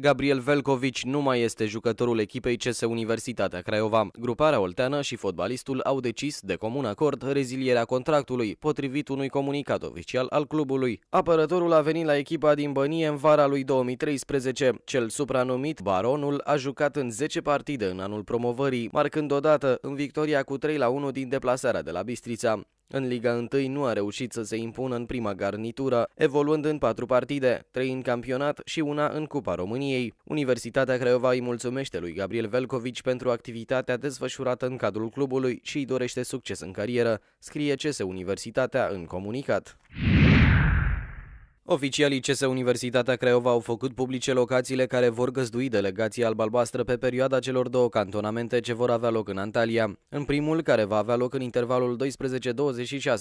Gabriel Velcovici nu mai este jucătorul echipei CS Universitatea Craiova. Gruparea olteană și fotbalistul au decis de comun acord rezilierea contractului, potrivit unui comunicat oficial al clubului. Apărătorul a venit la echipa din Bănie în vara lui 2013. Cel supranumit Baronul a jucat în 10 partide în anul promovării, marcând odată în victoria cu 3 la 1 din deplasarea de la Bistrița. În Liga 1 nu a reușit să se impună în prima garnitură, evoluând în patru partide, trei în campionat și una în Cupa României. Universitatea Craiova îi mulțumește lui Gabriel Velcovici pentru activitatea desfășurată în cadrul clubului și îi dorește succes în carieră, scrie CS Universitatea în comunicat. Oficialii CS Universitatea Craiova au făcut publice locațiile care vor găzdui delegația albalbastră pe perioada celor două cantonamente ce vor avea loc în Antalya. În primul, care va avea loc în intervalul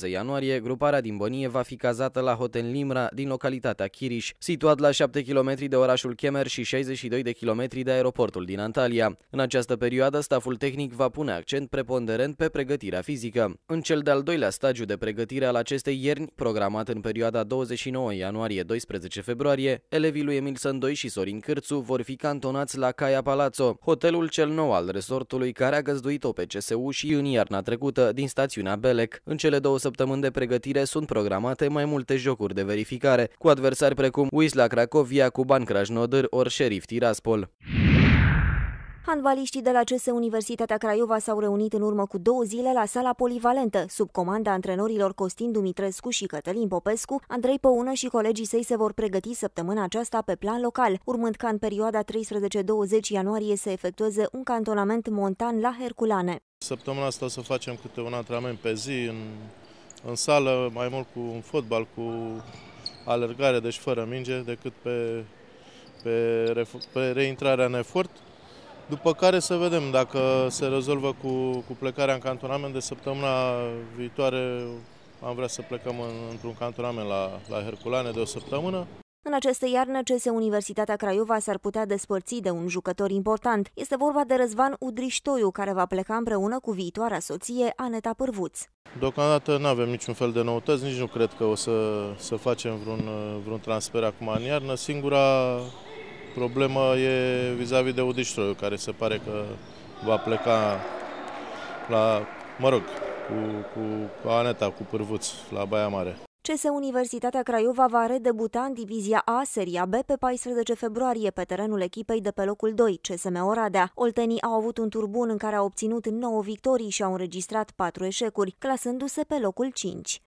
12-26 ianuarie, gruparea din Bănie va fi cazată la Hotel Limra din localitatea Chiriș, situat la 7 km de orașul Chemer și 62 de km de aeroportul din Antalya. În această perioadă, staful tehnic va pune accent preponderent pe pregătirea fizică. În cel de-al doilea stagiu de pregătire al acestei ierni, programat în perioada 29 ianuarie, ianuarie-12 februarie, elevii lui Emil Sândoi și Sorin Cârțu vor fi cantonați la Caia Palazzo, hotelul cel nou al resortului care a găzduit-o pe CSU și în iarna trecută din stațiunea Belec. În cele două săptămâni de pregătire sunt programate mai multe jocuri de verificare, cu adversari precum Wisla Cracovia, Cuban Crajnodâr ori Șerif Tiraspol. Handbaliștii de la CS Universitatea Craiova s-au reunit în urmă cu două zile la sala polivalentă, sub comanda antrenorilor Costin Dumitrescu și Cătălin Popescu. Andrei Păună și colegii săi se vor pregăti săptămâna aceasta pe plan local, urmând ca în perioada 13-20 ianuarie să efectueze un cantonament montan la Herculane. Săptămâna asta o să facem câte un antrenament pe zi în, în sală, mai mult cu un fotbal, cu alergare, deci fără minge, decât pe, pe, pe reintrarea în efort. După care să vedem dacă se rezolvă cu, cu plecarea în cantonament. De săptămâna viitoare am vrea să plecăm în, într-un cantonament la, la Herculane de o săptămână. În această iarnă, CS Universitatea Craiova s-ar putea despărți de un jucător important. Este vorba de Răzvan Udriștoiu, care va pleca împreună cu viitoarea soție, Aneta Pârvuț. Deocamdată nu avem niciun fel de noutăți, nici nu cred că o să, să facem vreun, vreun transfer acum în iarnă. Singura Problema e vis-a-vis -vis de Udistroiu, care se pare că va pleca la, mă rog, cu, cu Aneta, cu Pârvuț, la Baia Mare. CS Universitatea Craiova va redebuta în divizia A, seria B, pe 14 februarie, pe terenul echipei de pe locul 2, CSM Oradea. Oltenii au avut un turbun în care au obținut 9 victorii și au înregistrat 4 eșecuri, clasându-se pe locul 5.